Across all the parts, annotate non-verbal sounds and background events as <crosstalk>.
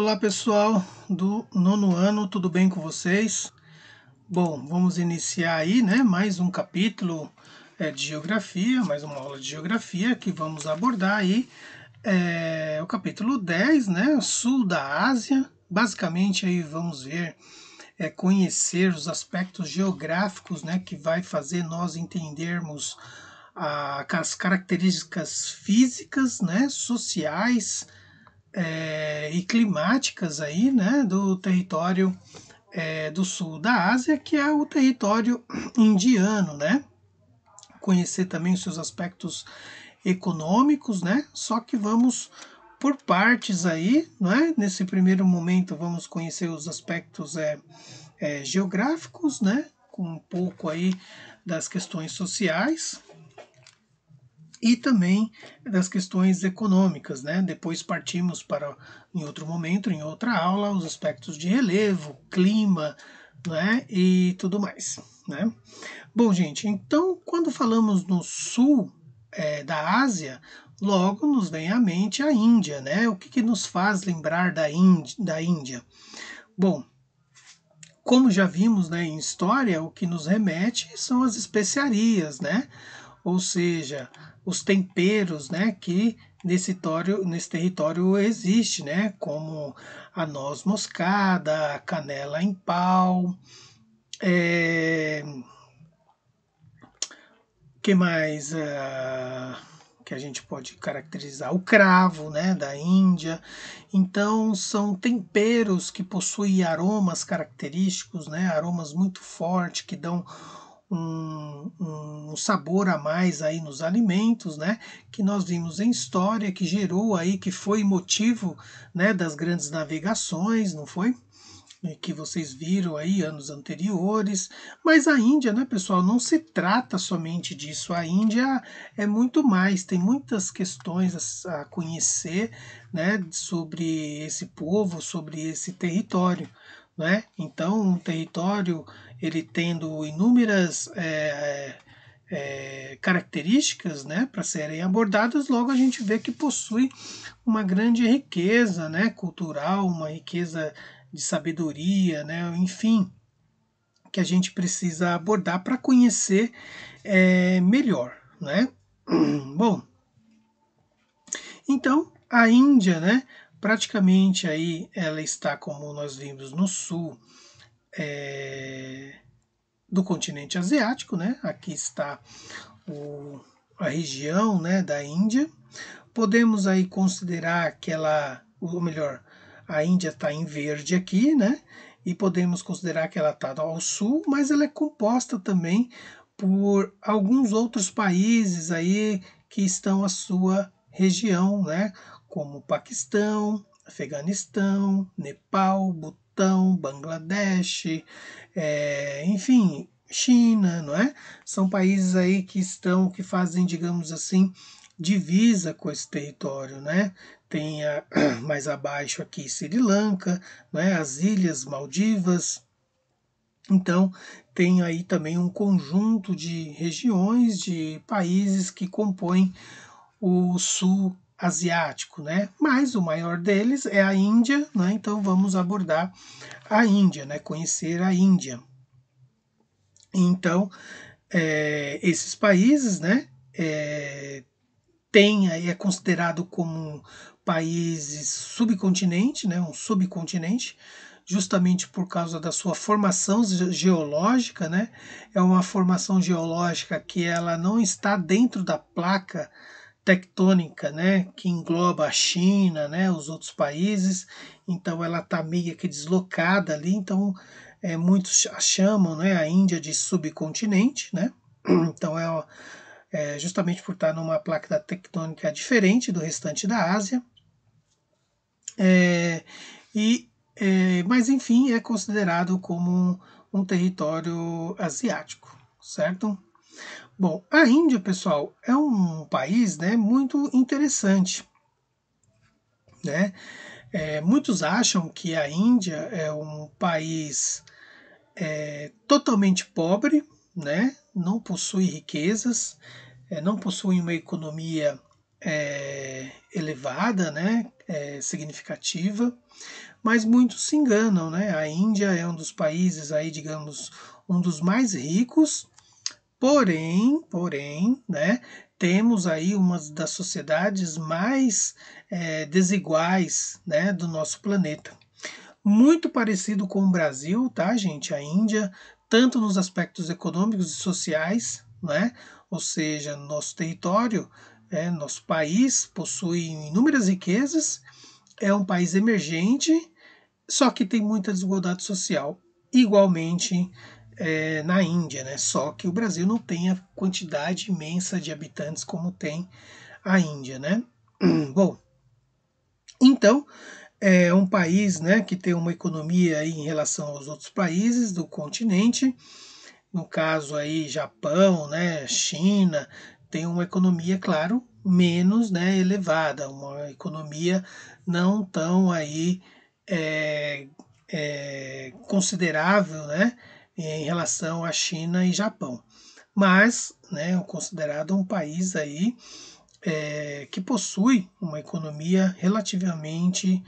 Olá pessoal do nono ano, tudo bem com vocês? Bom, vamos iniciar aí, né? Mais um capítulo é, de geografia, mais uma aula de geografia que vamos abordar aí é, o capítulo 10, né? Sul da Ásia. Basicamente aí vamos ver, é, conhecer os aspectos geográficos, né? Que vai fazer nós entendermos a, as características físicas, né? Sociais, é, e climáticas aí, né, do território é, do sul da Ásia, que é o território <clears throat> indiano, né? Conhecer também os seus aspectos econômicos, né? Só que vamos por partes aí, né? Nesse primeiro momento vamos conhecer os aspectos é, é, geográficos, né? Com um pouco aí das questões sociais, e também das questões econômicas, né? Depois partimos para, em outro momento, em outra aula, os aspectos de relevo, clima, né? E tudo mais, né? Bom, gente, então quando falamos no sul é, da Ásia, logo nos vem à mente a Índia, né? O que, que nos faz lembrar da, Índia, da Índia? Bom, como já vimos né, em história, o que nos remete são as especiarias, né? Ou seja, os temperos né, que nesse território, nesse território existe, né, como a noz moscada, a canela em pau, é... que mais ah, que a gente pode caracterizar? O cravo né, da Índia. Então, são temperos que possuem aromas característicos, né, aromas muito fortes que dão um um sabor a mais aí nos alimentos, né? Que nós vimos em história, que gerou aí, que foi motivo né, das grandes navegações, não foi? que vocês viram aí anos anteriores, mas a Índia, né, pessoal, não se trata somente disso. A Índia é muito mais, tem muitas questões a, conhecer, né, sobre esse povo, sobre esse território, né? Então, um território ele tendo inúmeras é, é, características né, para serem abordadas, logo a gente vê que possui uma grande riqueza né, cultural, uma riqueza de sabedoria, né, enfim, que a gente precisa abordar para conhecer é, melhor. Né? <clears throat> Bom, então a Índia, né, praticamente aí ela está, como nós vimos, no sul. É, do continente asiático, né? Aqui está o, a região, né, da Índia. Podemos aí considerar que ela, ou melhor, a Índia está em verde aqui, né? E podemos considerar que ela está ao sul, mas ela é composta também por alguns outros países aí que estão à sua região, né? Como Paquistão, Afeganistão, Nepal, Butão Paquistão, Bangladesh, é, enfim, China, não é? São países aí que estão, que fazem, digamos assim, divisa com esse território, né? Tem a, <clears throat> mais abaixo aqui Sri Lanka, é? as Ilhas Maldivas. Então, tem aí também um conjunto de regiões, de países que compõem o sul asiático, né? Mas o maior deles é a Índia, né? Então vamos abordar a Índia, né? Conhecer a Índia. Então é, esses países, né? É, tem é considerado como países subcontinente, né? Um subcontinente justamente por causa da sua formação geológica, né? É uma formação geológica que ela não está dentro da placa tectônica, né, que engloba a China, né, os outros países, então ela está meio que deslocada ali, então é, muitos chamam né, a Índia de subcontinente, né, <clears throat> então é, é justamente por estar tá numa placa tectônica diferente do restante da Ásia, é, e, é, mas enfim é considerado como um, um território asiático, certo? Bom, a Índia, pessoal, é um país né, muito interessante. Né? É, muitos acham que a Índia é um país é, totalmente pobre, né? não possui riquezas, é, não possui uma economia é, elevada, né? É, significativa, mas muitos se enganam. Né? A Índia é um dos países, aí, digamos, um dos mais ricos Porém, porém, né, temos aí uma das sociedades mais é, desiguais né, do nosso planeta. Muito parecido com o Brasil, tá, gente? A Índia, tanto nos aspectos econômicos e sociais, né? Ou seja, nosso território, é, nosso país possui inúmeras riquezas, é um país emergente, só que tem muita desigualdade social. Igualmente, é, na Índia, né? Só que o Brasil não tem a quantidade imensa de habitantes como tem a Índia, né? <clears throat> Bom, então é um país, né, que tem uma economia em relação aos outros países do continente, no caso aí Japão, né, China, tem uma economia, claro, menos, né, elevada, uma economia não tão aí é, é, considerável, né? É, em relação à China e Japão. Mas né, é considerado um país aí é, que possui uma economia relativamente,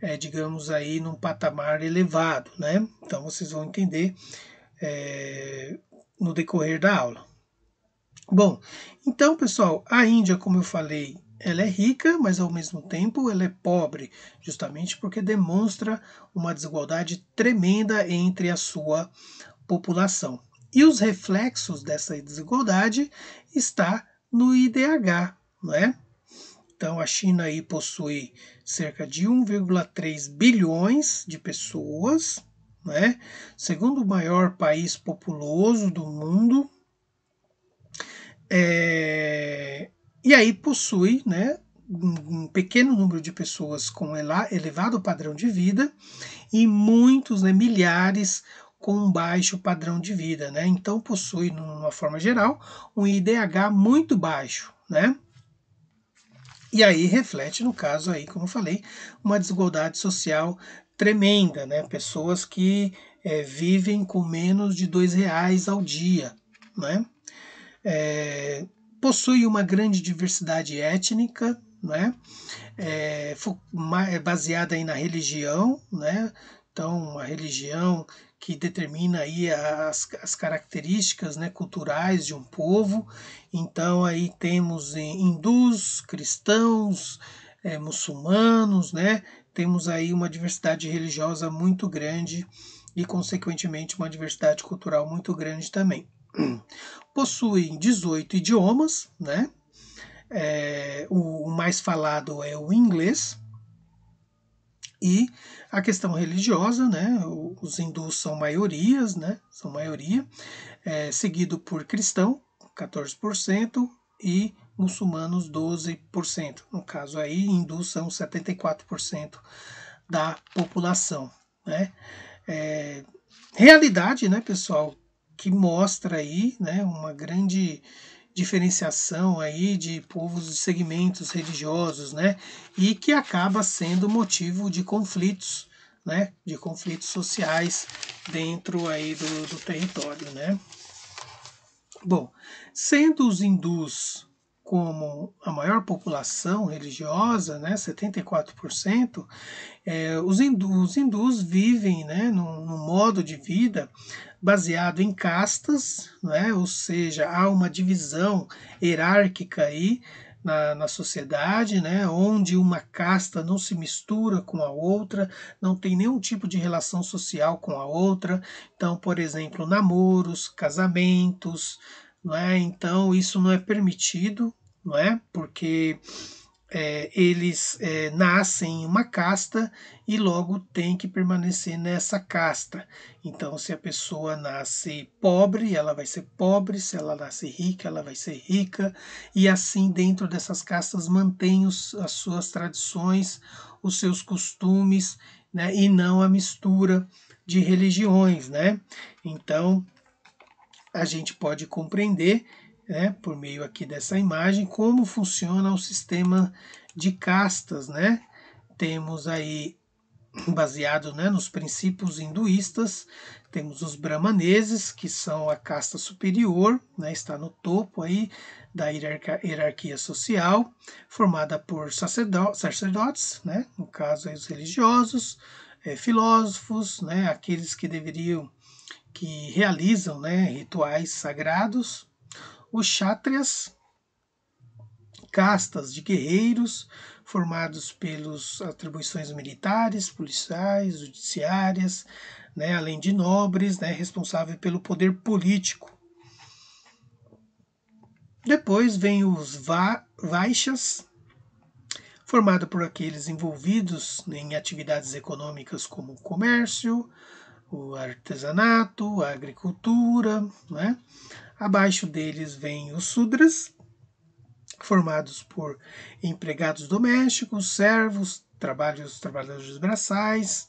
é, digamos aí, num patamar elevado. Né? Então vocês vão entender é, no decorrer da aula. Bom, então pessoal, a Índia, como eu falei, ela é rica, mas ao mesmo tempo ela é pobre, justamente porque demonstra uma desigualdade tremenda entre a sua população. E os reflexos dessa desigualdade está no IDH, não é? Então a China aí possui cerca de 1,3 bilhões de pessoas, né? Segundo maior país populoso do mundo. É... E aí possui, né, um pequeno número de pessoas com elevado padrão de vida e muitos, né, milhares com um baixo padrão de vida, né? Então possui, numa forma geral, um IDH muito baixo, né? E aí reflete, no caso aí, como falei, uma desigualdade social tremenda, né? Pessoas que é, vivem com menos de dois reais ao dia, né? É, possui uma grande diversidade étnica, né? É, é baseada aí na religião, né? Então, uma religião que determina aí as, as características né, culturais de um povo. Então, aí temos eh, hindus, cristãos, é, muçulmanos, né? Temos aí uma diversidade religiosa muito grande e, consequentemente, uma diversidade cultural muito grande também. <clears throat> Possuem 18 idiomas, né? É, o, o mais falado é o inglês, e a questão religiosa, né? Os hindus são maiorias, né? São maioria, é, seguido por cristão, 14%, e muçulmanos, 12%. No caso aí, hindus são 74% da população, né? É, realidade, né, pessoal, que mostra aí, né, uma grande diferenciação aí de povos de segmentos religiosos, né? E que acaba sendo motivo de conflitos, né? De conflitos sociais dentro aí do, do território, né? Bom, sendo os hindus como a maior população religiosa, né, 74%, é, os, hindus, os hindus vivem né, num, num, modo de vida baseado em castas, né, ou seja, há uma divisão hierárquica aí na, na sociedade, né, onde uma casta não se mistura com a outra, não tem nenhum tipo de relação social com a outra. Então, por exemplo, namoros, casamentos, não é? Então isso não é permitido, não é? Porque é, eles é, nascem em uma casta e logo tem que permanecer nessa casta. Então, se a pessoa nasce pobre, ela vai ser pobre, se ela nasce rica, ela vai ser rica, e assim, dentro dessas castas, mantém os, as suas tradições, os seus costumes, né? e não a mistura de religiões. Né? Então, a gente pode compreender, né, por meio aqui dessa imagem, como funciona o sistema de castas. Né? Temos aí, baseado né, nos princípios hinduístas, temos os brahmaneses, que são a casta superior, né, está no topo aí da hierarquia social, formada por sacerdotes, né, no caso aí os religiosos, é, filósofos, né, aqueles que deveriam que realizam né, rituais sagrados, os chátrias, castas de guerreiros formados pelas atribuições militares, policiais, judiciárias, né, além de nobres, né, responsável pelo poder político. Depois vem os va vaixas, formado por aqueles envolvidos em atividades econômicas como comércio, o artesanato, a agricultura. Né? Abaixo deles vêm os sudras, formados por empregados domésticos, servos, trabalhos, trabalhadores braçais,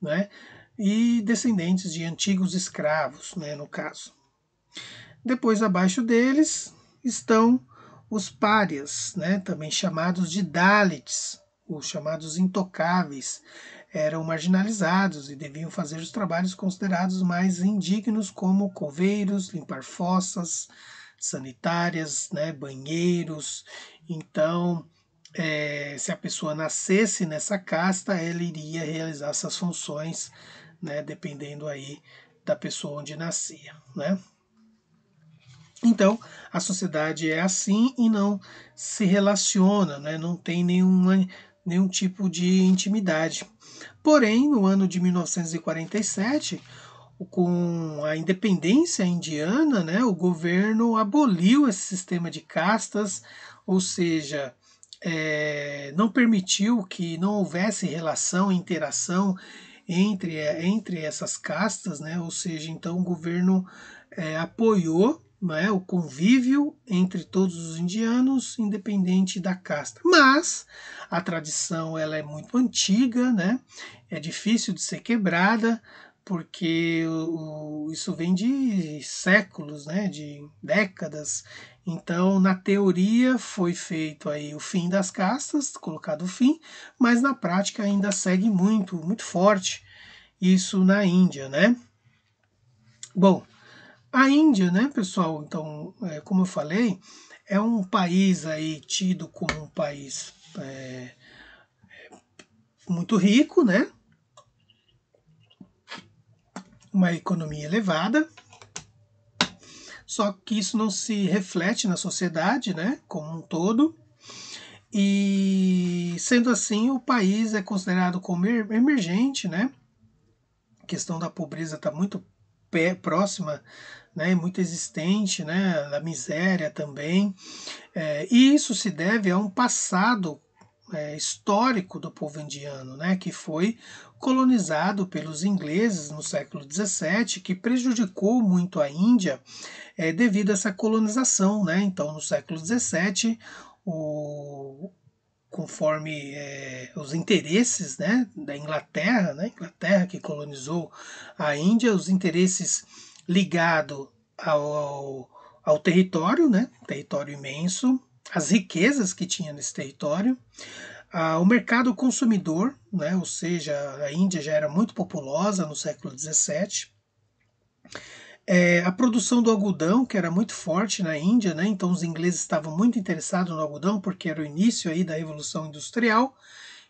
né? e descendentes de antigos escravos, né, no caso. Depois, abaixo deles, estão os párias, né, também chamados de Dalits, os chamados intocáveis, eram marginalizados e deviam fazer os trabalhos considerados mais indignos, como coveiros, limpar fossas sanitárias, né, banheiros. Então, é, se a pessoa nascesse nessa casta, ela iria realizar essas funções, né, dependendo aí da pessoa onde nascia, né? Então, a sociedade é assim e não se relaciona, né? não tem nenhuma, nenhum tipo de intimidade. Porém, no ano de 1947, com a independência indiana, né, o governo aboliu esse sistema de castas, ou seja, é, não permitiu que não houvesse relação, interação entre, entre essas castas, né? ou seja, então o governo é, apoiou é? o convívio entre todos os indianos, independente da casta. Mas a tradição ela é muito antiga, né? é difícil de ser quebrada, porque o, isso vem de séculos, né? de décadas. Então, na teoria, foi feito aí o fim das castas, colocado o fim, mas na prática ainda segue muito, muito forte isso na Índia, né? Bom, a Índia, né, pessoal? Então, é, como eu falei, é um país aí tido como um país é, é, muito rico, né? Uma economia elevada. Só que isso não se reflete na sociedade, né, como um todo. E sendo assim, o país é considerado como emergente, né? A questão da pobreza está muito próxima, né, muito existente, né, da miséria também. É, e isso se deve a um passado é, histórico do povo indiano, né, que foi colonizado pelos ingleses no século XVII, que prejudicou muito a Índia é, devido a essa colonização. Né? Então, no século XVII, o, conforme é, os interesses né, da Inglaterra, né, Inglaterra que colonizou a Índia, os interesses ligados ao, ao território, né, território imenso, as riquezas que tinha nesse território, o mercado consumidor, né, ou seja, a Índia já era muito populosa no século XVII, é, a produção do algodão, que era muito forte na Índia, né? então os ingleses estavam muito interessados no algodão, porque era o início aí da Revolução Industrial,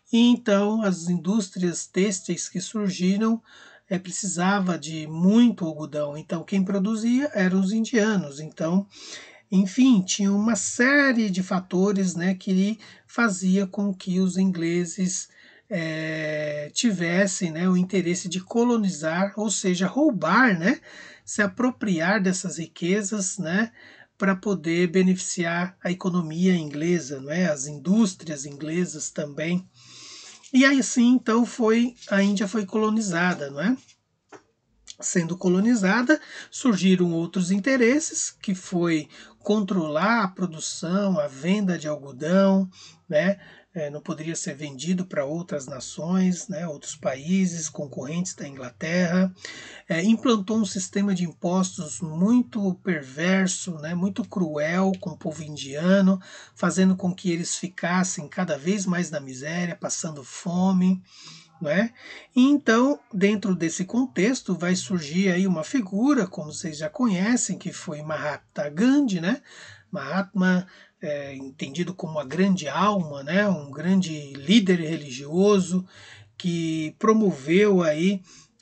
e então as indústrias têxteis que surgiram é, precisava de muito algodão, então quem produzia eram os indianos, então, enfim, tinha uma série de fatores né, que fazia com que os ingleses é, tivessem né, o interesse de colonizar, ou seja, roubar, né? se apropriar dessas riquezas, né, para poder beneficiar a economia inglesa, é, as indústrias inglesas também. E aí sim, então foi a Índia foi colonizada, não é? Sendo colonizada, surgiram outros interesses, que foi controlar a produção, a venda de algodão, né? é, não poderia ser vendido para outras nações, né, outros países, concorrentes da Inglaterra. É, implantou um sistema de impostos muito perverso, né, muito cruel com o povo indiano, fazendo com que eles ficassem cada vez mais na miséria, passando fome. Né? E então, dentro desse contexto, vai surgir aí uma figura, como vocês já conhecem, que foi Mahatma Gandhi, né? Mahatma é, entendido como uma grande alma, né, um grande líder religioso que promoveu aí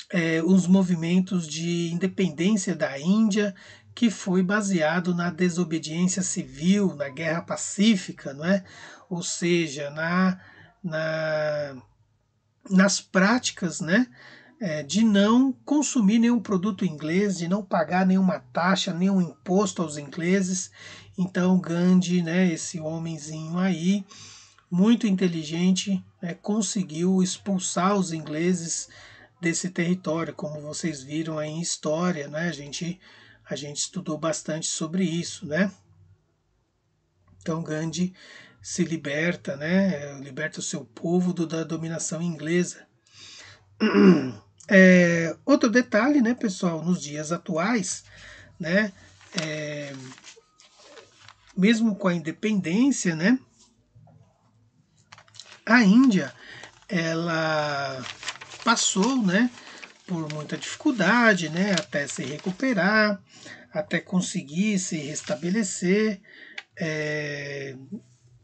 é, os movimentos de independência da Índia, que foi baseado na desobediência civil, na guerra pacífica, não é? ou seja, na, na nas práticas né, é, de não consumir nenhum produto inglês, de não pagar nenhuma taxa, nenhum imposto aos ingleses. Então Gandhi, né, esse homenzinho aí, muito inteligente, né, conseguiu expulsar os ingleses desse território, como vocês viram aí em história, né? A gente a gente estudou bastante sobre isso, né? Então Gandhi se liberta, né? Liberta o seu povo do, da dominação inglesa. <clears throat> É, outro detalhe, né, pessoal, nos dias atuais, né, é, mesmo com a independência, né, a Índia ela passou, né, por muita dificuldade, né, até se recuperar, até conseguir se restabelecer, é,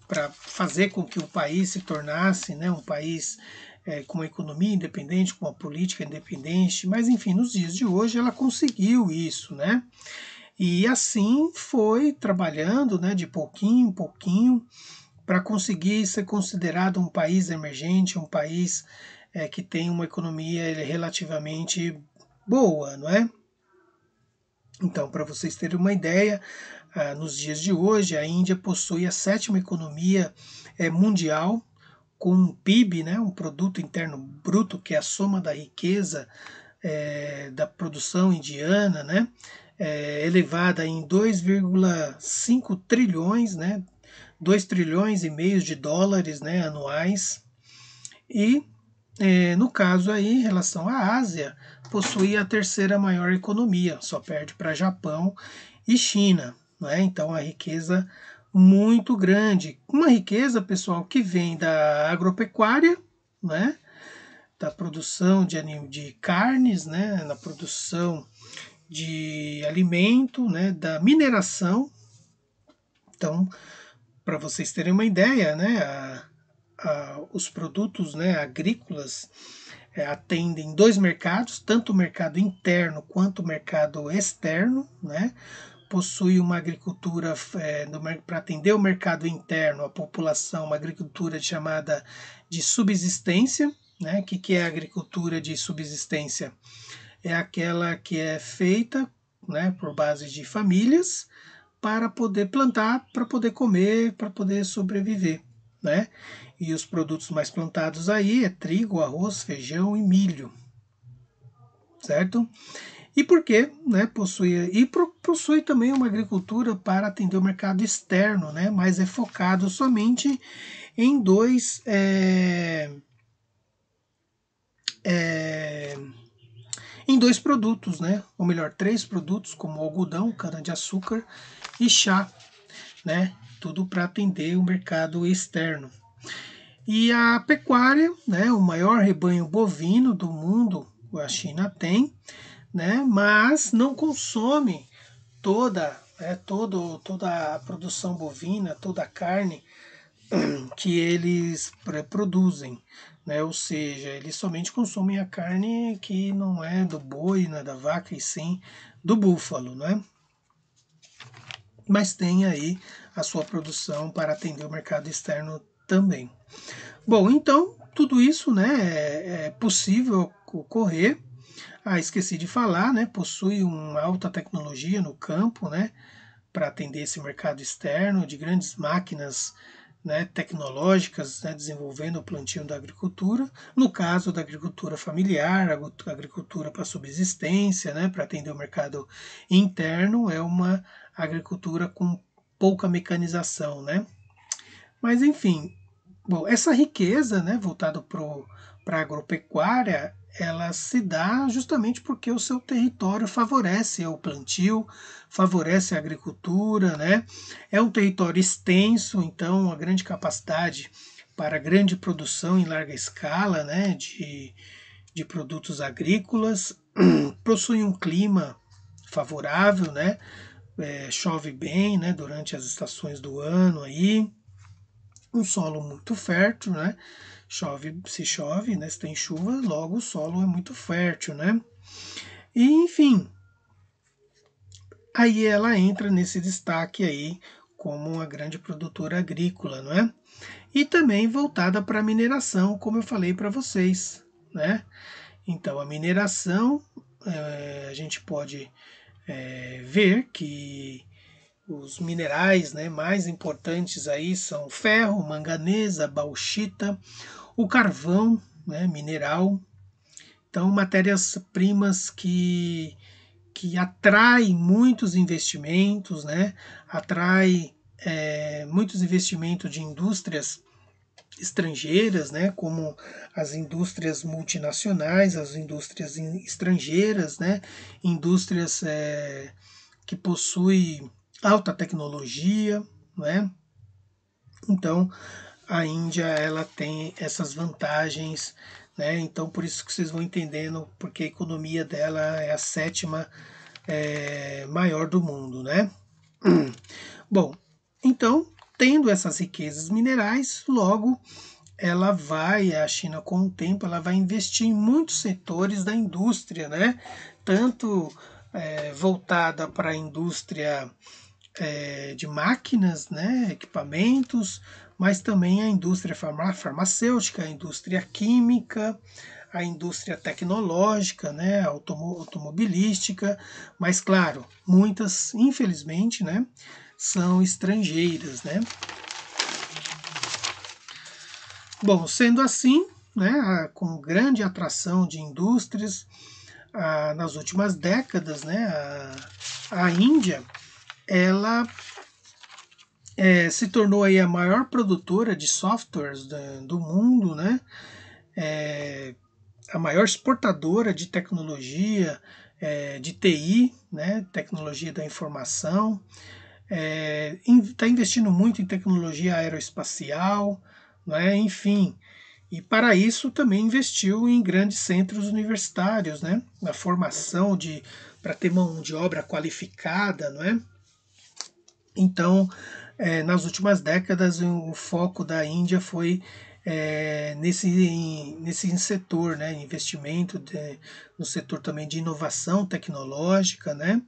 para fazer com que o país se tornasse, né, um país é, com uma economia independente, com uma política independente, mas enfim, nos dias de hoje ela conseguiu isso, né? E assim foi trabalhando, né, de pouquinho em pouquinho, para conseguir ser considerado um país emergente, um país é, que tem uma economia relativamente boa, não é? Então, para vocês terem uma ideia, ah, nos dias de hoje, a Índia possui a sétima economia é, mundial com um PIB, né, um produto interno bruto, que é a soma da riqueza é, da produção indiana, né, é, elevada em 2,5 trilhões, né, 2 trilhões e meio de dólares né, anuais. E, é, no caso aí, em relação à Ásia, possui a terceira maior economia, só perde para Japão e China. Né? Então, a riqueza muito grande, uma riqueza pessoal que vem da agropecuária, né? da produção de, de carnes, né? na produção de alimento, né? da mineração. Então, para vocês terem uma ideia, né? A, a, os produtos né? agrícolas é, atendem dois mercados, tanto o mercado interno quanto o mercado externo. Né? possui uma agricultura é, para atender o mercado interno, a população, uma agricultura chamada de subsistência. Né? O que, que é a agricultura de subsistência? É aquela que é feita né, por base de famílias para poder plantar, para poder comer, para poder sobreviver. Né? E os produtos mais plantados aí é trigo, arroz, feijão e milho, certo? e porque né, possui, e possui também uma agricultura para atender o mercado externo, né, mas é focado somente em dois é, é, em dois produtos, né, ou melhor, três produtos como algodão, cana-de-açúcar e chá, né, tudo para atender o mercado externo. E a pecuária, né, o maior rebanho bovino do mundo, a China tem, né? mas não consome toda, né? Todo, toda a produção bovina, toda a carne <clears throat> que eles produzem. Né? Ou seja, eles somente consomem a carne que não é do boi, não é da vaca, e sim do búfalo. Né? Mas tem aí a sua produção para atender o mercado externo também. Bom, então tudo isso né, é, é possível ocorrer ah, esqueci de falar, né? Possui uma alta tecnologia no campo, né? Para atender esse mercado externo de grandes máquinas né, tecnológicas né, desenvolvendo o plantio da agricultura, no caso da agricultura familiar, agricultura para subsistência, né, para atender o mercado interno, é uma agricultura com pouca mecanização. Né? Mas enfim, bom, essa riqueza né, voltada para a agropecuária ela se dá justamente porque o seu território favorece o plantio, favorece a agricultura, né? É um território extenso, então uma grande capacidade para grande produção em larga escala, né? De, de produtos agrícolas, <clears throat> possui um clima favorável, né? É, chove bem, né? Durante as estações do ano aí, um solo muito fértil, né? chove, se chove, né? Se tem chuva, logo o solo é muito fértil, né? E enfim, aí ela entra nesse destaque aí como uma grande produtora agrícola, não é? E também voltada para a mineração, como eu falei para vocês, né? Então a mineração é, a gente pode é, ver que os minerais né, mais importantes aí são ferro, manganês, bauxita, o carvão né, mineral. Então, matérias-primas que, que atraem muitos investimentos, né, atrai é, muitos investimentos de indústrias estrangeiras, né, como as indústrias multinacionais, as indústrias estrangeiras, né, indústrias é, que possuem alta tecnologia, né? Então, a Índia ela tem essas vantagens, né? Então por isso que vocês vão entendendo porque a economia dela é a sétima é, maior do mundo, né? <clears throat> Bom, então tendo essas riquezas minerais, logo ela vai, a China com o tempo, ela vai investir em muitos setores da indústria, né? Tanto é, voltada para a indústria é, de máquinas, né? equipamentos, mas também a indústria farmacêutica, a indústria química, a indústria tecnológica, né, automobilística, mas claro, muitas, infelizmente, né, são estrangeiras, né. Bom, sendo assim, né, com grande atração de indústrias nas últimas décadas, né, a, a Índia ela é, se tornou aí a maior produtora de softwares do mundo, né? É, a maior exportadora de tecnologia, é, de TI, né? Tecnologia da informação. Está é, in, tá investindo muito em tecnologia aeroespacial, né? enfim. E para isso também investiu em grandes centros universitários, né? Na formação de para ter mão de obra qualificada, não é? Então, é, nas últimas décadas o foco da Índia foi é, nesse, nesse setor, né, investimento de, no setor também de inovação tecnológica, né?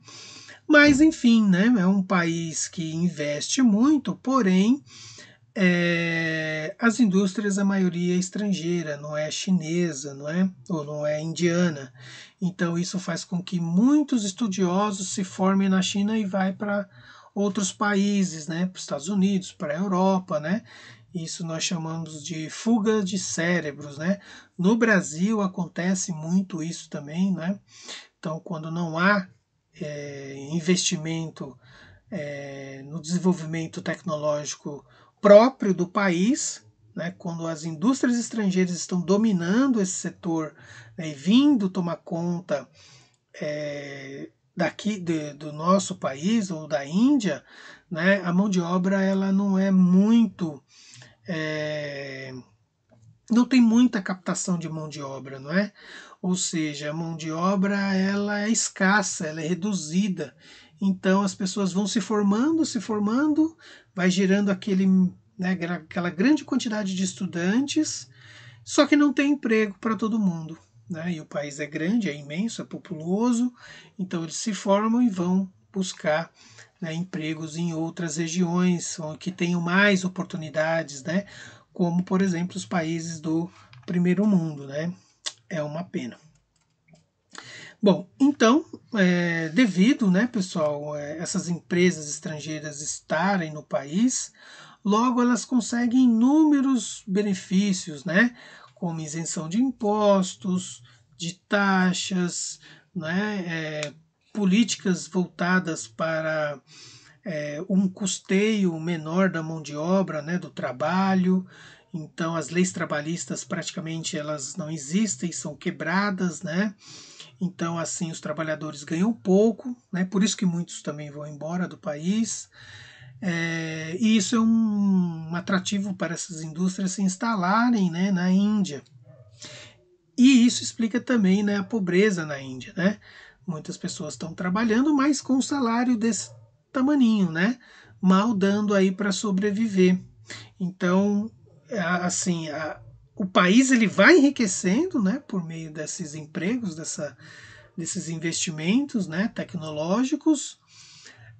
Mas enfim, né, é um país que investe muito, porém é, as indústrias a maioria é estrangeira, não é chinesa, não é ou não é indiana. Então isso faz com que muitos estudiosos se formem na China e vai para outros países, né, para os Estados Unidos, para a Europa, né? Isso nós chamamos de fuga de cérebros, né? No Brasil acontece muito isso também, né? Então, quando não há é, investimento é, no desenvolvimento tecnológico próprio do país, né, quando as indústrias estrangeiras estão dominando esse setor né, e vindo tomar conta é, daqui de, do nosso país ou da Índia, né, a mão de obra ela não é muito é, não tem muita captação de mão de obra, não é? Ou seja, a mão de obra ela é escassa, ela é reduzida. Então as pessoas vão se formando, se formando, vai gerando aquele, né, aquela grande quantidade de estudantes, só que não tem emprego para todo mundo. Né? E o país é grande, é imenso, é populoso, então eles se formam e vão buscar né, empregos em outras regiões que tenham mais oportunidades, né? como, por exemplo, os países do primeiro mundo. Né? É uma pena. Bom, então, é, devido, né, pessoal, é, essas empresas estrangeiras estarem no país, logo elas conseguem inúmeros benefícios, né? como isenção de impostos, de taxas, né, é, políticas voltadas para é, um custeio menor da mão de obra, né, do trabalho. Então, as leis trabalhistas praticamente elas não existem, são quebradas, né? Então, assim, os trabalhadores ganham pouco, né? Por isso que muitos também vão embora do país. É, e isso é um, atrativo para essas indústrias se instalarem né, na Índia. E isso explica também né, a pobreza na Índia. Né? Muitas pessoas estão trabalhando, mas com um salário desse tamaninho, né? mal dando aí para sobreviver. Então, é, assim, a, o país ele vai enriquecendo né, por meio desses empregos, dessa, desses investimentos né, tecnológicos,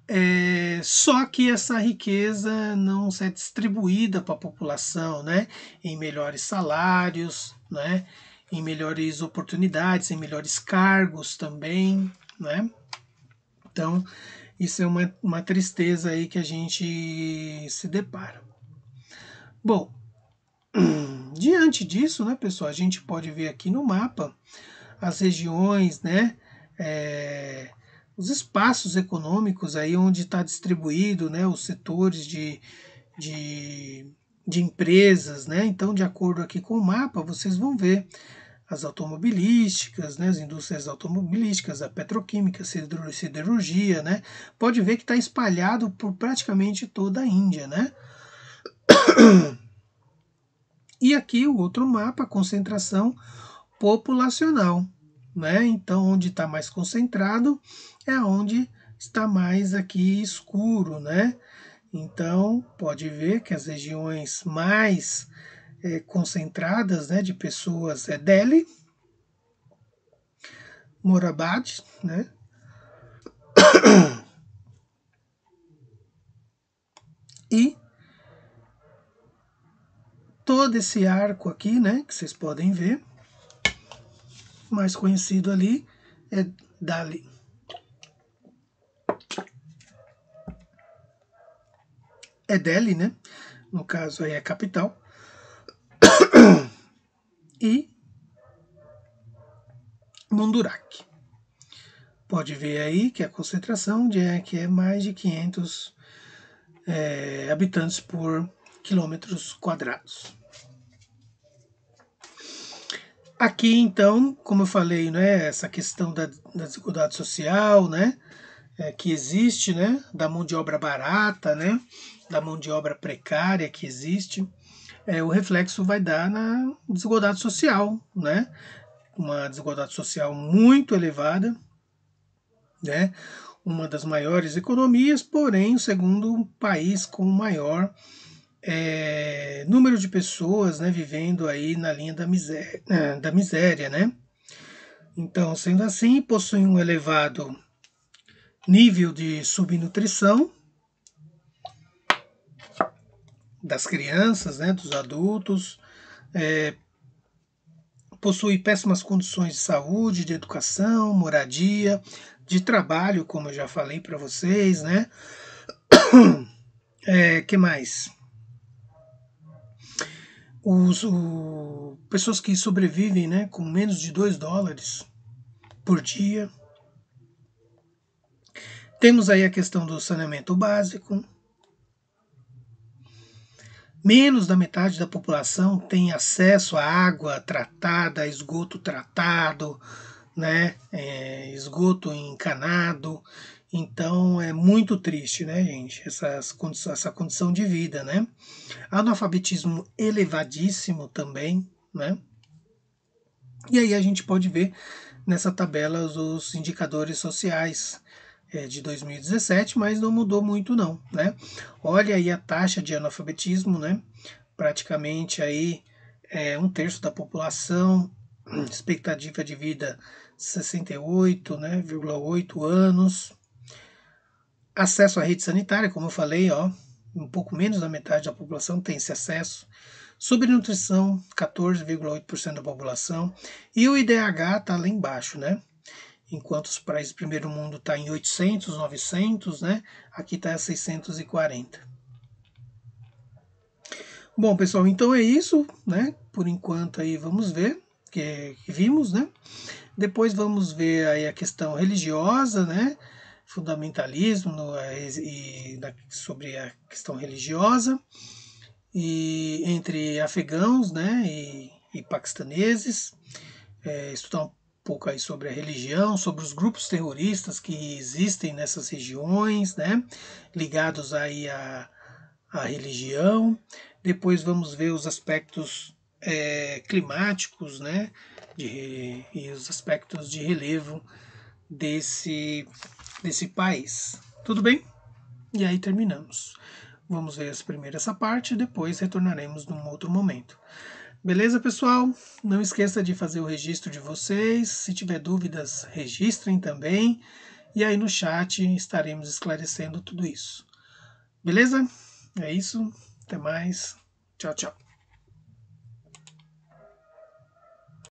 é, só que essa riqueza não é distribuída para a população, né? Em melhores salários, né? Em melhores oportunidades, em melhores cargos também, né? Então, isso é uma, uma tristeza aí que a gente se depara. Bom, <clears throat> diante disso, né, pessoal, a gente pode ver aqui no mapa as regiões, né? É, os espaços econômicos aí onde está distribuído né, os setores de, de, de empresas. Né? Então, de acordo aqui com o mapa, vocês vão ver as automobilísticas, né, as indústrias automobilísticas, a petroquímica, a siderurgia, né, pode ver que está espalhado por praticamente toda a Índia, né. E aqui o outro mapa, a concentração populacional, né? Então, onde está mais concentrado é onde está mais aqui escuro, né? Então, pode ver que as regiões mais é, concentradas né, de pessoas é Delhi, Morabad, né? E todo esse arco aqui, né, que vocês podem ver, mais conhecido ali é Dali. É Delhi, né? No caso aí é a capital. <coughs> E Mundurak. Pode ver aí que a concentração de é, que é mais de 500 é, eh, habitantes por quilômetros quadrados. Aqui, então, como eu falei, né, essa questão da, da desigualdade social, né, é, que existe, né, da mão de obra barata, né, da mão de obra precária que existe, é, o reflexo vai dar na desigualdade social, né, uma desigualdade social muito elevada, né, uma das maiores economias, porém o segundo país com maior é, número de pessoas né, vivendo aí na linha da miséria, né, da miséria, né? Então, sendo assim, possuem um elevado nível de subnutrição das crianças, né, dos adultos, é, possui péssimas condições de saúde, de educação, moradia, de trabalho, como eu já falei para vocês, né? <coughs> É, que mais? os, o, pessoas que sobrevivem né, com menos de 2 dólares por dia. Temos aí a questão do saneamento básico. Menos da metade da população tem acesso a água tratada, esgoto tratado, né, é, esgoto encanado. Então é muito triste, né, gente, essas, essa condição de vida, né? Analfabetismo elevadíssimo também, né? E aí a gente pode ver nessa tabela os indicadores sociais é, de 2017, mas não mudou muito não, né? Olha aí a taxa de analfabetismo, né? Praticamente aí é, um terço da população, expectativa de vida 68,8 né, anos, Acesso à rede sanitária, como eu falei, ó, um pouco menos da metade da população tem esse acesso. Subnutrição, 14,8% da população. E o IDH está lá embaixo, né? Enquanto os países do primeiro mundo está em 800, 900, né? Aqui está 640. Bom, pessoal, então é isso, né? Por enquanto aí vamos ver que vimos, né? Depois vamos ver aí a questão religiosa, né? fundamentalismo no, eh, e da, sobre a questão religiosa e entre afegãos né, e, e paquistaneses, é, estudar um pouco aí sobre a religião, sobre os grupos terroristas que existem nessas regiões, né, ligados aí à, à religião. Depois vamos ver os aspectos é, climáticos né, de, e os aspectos de relevo desse principais, Tudo bem? E aí terminamos. Vamos ver primeiro essa parte e depois retornaremos num outro momento. Beleza, pessoal? Não esqueça de fazer o registro de vocês. Se tiver dúvidas, registrem também. E aí no chat estaremos esclarecendo tudo isso. Beleza? É isso. Até mais. Tchau, tchau.